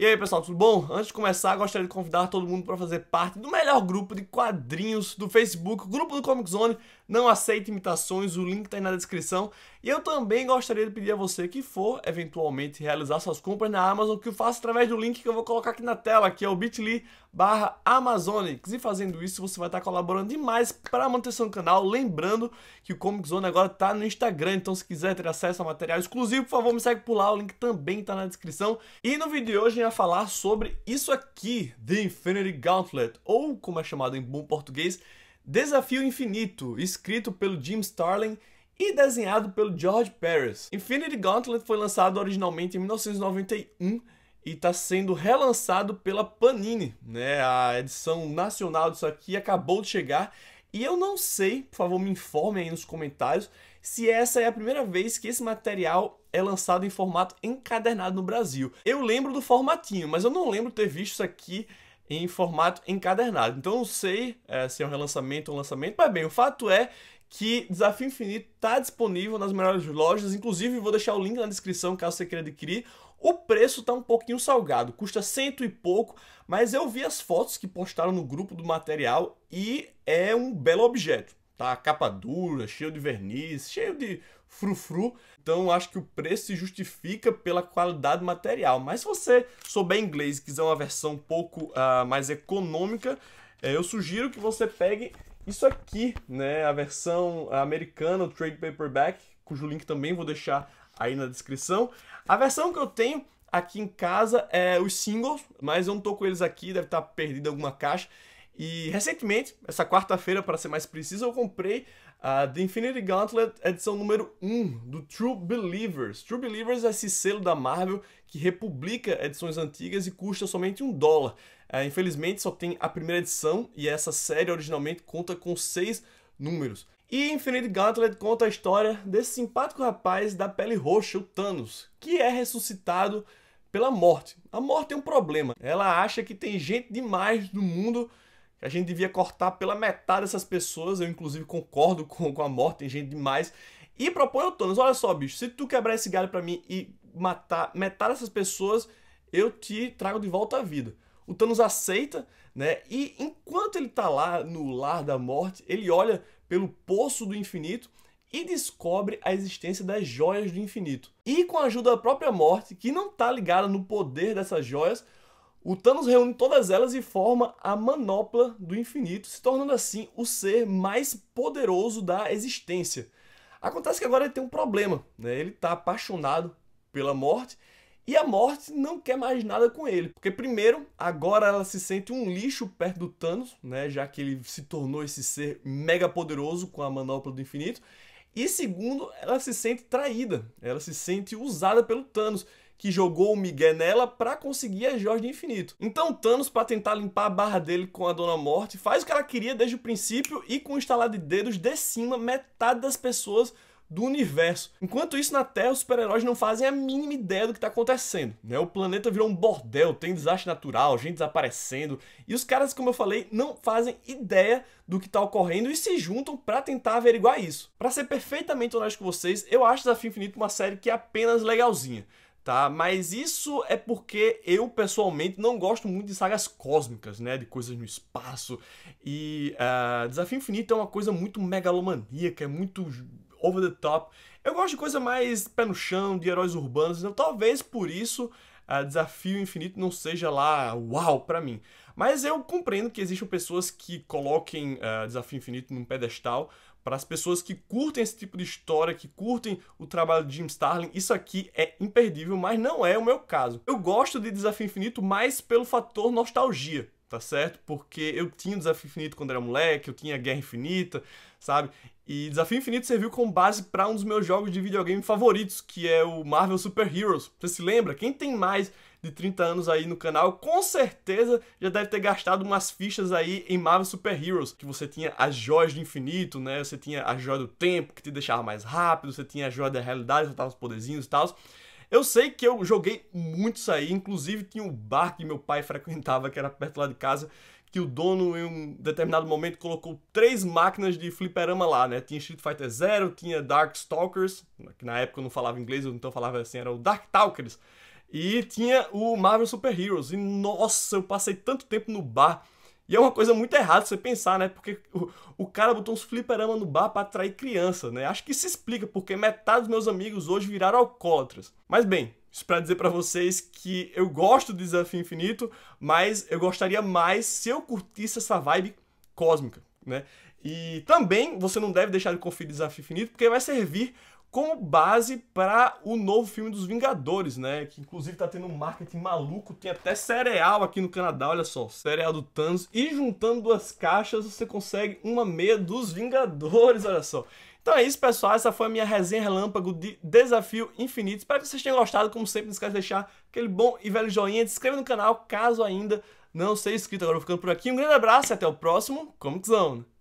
E aí, pessoal, tudo bom? Antes de começar, gostaria de convidar todo mundo para fazer parte do melhor grupo de quadrinhos do Facebook, grupo do Comic Zone. Não aceite imitações, o link está aí na descrição. E eu também gostaria de pedir a você que for eventualmente realizar suas compras na Amazon, que o faça através do link que eu vou colocar aqui na tela, que é o bit.ly barra Amazonics. E fazendo isso, você vai estar tá colaborando demais para a manutenção do canal. Lembrando que o Comic Zone agora está no Instagram, então se quiser ter acesso a material exclusivo, por favor, me segue por lá. O link também está na descrição. E no vídeo de hoje, vai falar sobre isso aqui, The Infinity Gauntlet, ou como é chamado em bom português, Desafio Infinito, escrito pelo Jim Starlin e desenhado pelo George Paris. Infinity Gauntlet foi lançado originalmente em 1991 e está sendo relançado pela Panini, né? A edição nacional disso aqui acabou de chegar e eu não sei, por favor, me informem aí nos comentários se essa é a primeira vez que esse material é lançado em formato encadernado no Brasil. Eu lembro do formatinho, mas eu não lembro ter visto isso aqui em formato encadernado. Então não sei é, se é um relançamento ou um lançamento, mas bem, o fato é que Desafio Infinito está disponível nas melhores lojas, inclusive vou deixar o link na descrição caso você queira adquirir. O preço está um pouquinho salgado, custa cento e pouco, mas eu vi as fotos que postaram no grupo do material e é um belo objeto. Tá, capa dura, cheio de verniz, cheio de frufru. Então acho que o preço se justifica pela qualidade material. Mas se você souber inglês e quiser uma versão um pouco uh, mais econômica, eh, eu sugiro que você pegue isso aqui, né? A versão americana, o Trade Paperback, cujo link também vou deixar aí na descrição. A versão que eu tenho aqui em casa é os singles, mas eu não tô com eles aqui, deve estar tá perdido alguma caixa. E recentemente, essa quarta-feira, para ser mais preciso, eu comprei a The Infinity Gauntlet, edição número 1 do True Believers. True Believers é esse selo da Marvel que republica edições antigas e custa somente um dólar. Uh, infelizmente, só tem a primeira edição e essa série originalmente conta com seis números. E Infinity Gauntlet conta a história desse simpático rapaz da pele roxa, o Thanos, que é ressuscitado pela morte. A morte é um problema. Ela acha que tem gente demais no mundo a gente devia cortar pela metade essas pessoas, eu inclusive concordo com, com a morte, tem gente demais. E propõe o Thanos, olha só, bicho, se tu quebrar esse galho para mim e matar metade dessas pessoas, eu te trago de volta à vida. O Thanos aceita, né? E enquanto ele tá lá no lar da morte, ele olha pelo poço do infinito e descobre a existência das joias do infinito. E com a ajuda da própria morte, que não tá ligada no poder dessas joias, o Thanos reúne todas elas e forma a Manopla do Infinito, se tornando assim o ser mais poderoso da existência. Acontece que agora ele tem um problema, né? Ele está apaixonado pela morte e a morte não quer mais nada com ele, porque primeiro, agora ela se sente um lixo perto do Thanos, né, já que ele se tornou esse ser mega poderoso com a manopla do infinito. E segundo, ela se sente traída, ela se sente usada pelo Thanos que jogou o Miguel nela para conseguir a Jorge do Infinito. Então Thanos, para tentar limpar a barra dele com a Dona Morte, faz o que ela queria desde o princípio e com o instalar de dedos de cima metade das pessoas do universo. Enquanto isso, na Terra, os super-heróis não fazem a mínima ideia do que está acontecendo. Né? O planeta virou um bordel, tem desastre natural, gente desaparecendo. E os caras, como eu falei, não fazem ideia do que está ocorrendo e se juntam para tentar averiguar isso. Para ser perfeitamente honesto com vocês, eu acho Desafio Infinito uma série que é apenas legalzinha tá? Mas isso é porque eu pessoalmente não gosto muito de sagas cósmicas, né? De coisas no espaço. E uh, Desafio Infinito é uma coisa muito megalomaníaca, é muito over the top. Eu gosto de coisa mais pé no chão, de heróis urbanos, então talvez por isso uh, Desafio Infinito não seja lá uau para mim. Mas eu compreendo que existam pessoas que coloquem uh, Desafio Infinito num pedestal, para as pessoas que curtem esse tipo de história, que curtem o trabalho de Jim Starlin, isso aqui é imperdível, mas não é o meu caso. Eu gosto de Desafio Infinito mais pelo fator nostalgia, tá certo? Porque eu tinha Desafio Infinito quando era moleque, eu tinha Guerra Infinita, sabe? E Desafio Infinito serviu como base para um dos meus jogos de videogame favoritos, que é o Marvel Super Heroes. Você se lembra? Quem tem mais de 30 anos aí no canal, com certeza já deve ter gastado umas fichas aí em Marvel Super Heroes, que você tinha as joias do infinito, né? Você tinha a joia do tempo, que te deixava mais rápido, você tinha a joia da realidade, você tava os poderzinhos e tal. Eu sei que eu joguei muito isso aí, inclusive tinha um bar que meu pai frequentava, que era perto lá de casa, que o dono em um determinado momento colocou três máquinas de fliperama lá, né? Tinha Street Fighter Zero, tinha Darkstalkers, que na época eu não falava inglês, então eu falava assim, era o Dark Talkers e tinha o Marvel Super Heroes. E nossa, eu passei tanto tempo no bar. E é uma coisa muito errada você pensar, né? Porque o, o cara botou uns fliperama no bar para atrair criança, né? Acho que isso explica porque metade dos meus amigos hoje viraram alcoólatras. Mas bem, isso para dizer para vocês que eu gosto do Desafio Infinito, mas eu gostaria mais se eu curtisse essa vibe cósmica, né? E também você não deve deixar de conferir Desafio Infinito, porque vai servir como base para o novo filme dos Vingadores, né? Que inclusive tá tendo um marketing maluco, tem até cereal aqui no Canadá, olha só, cereal do Thanos. E juntando duas caixas, você consegue uma meia dos Vingadores, olha só. Então é isso, pessoal. Essa foi a minha resenha relâmpago de Desafio Infinito. Espero que vocês tenham gostado. Como sempre, não esquece de deixar aquele bom e velho joinha. Se inscreva no canal, caso ainda não seja inscrito. Agora eu vou ficando por aqui. Um grande abraço e até o próximo Comic Zone.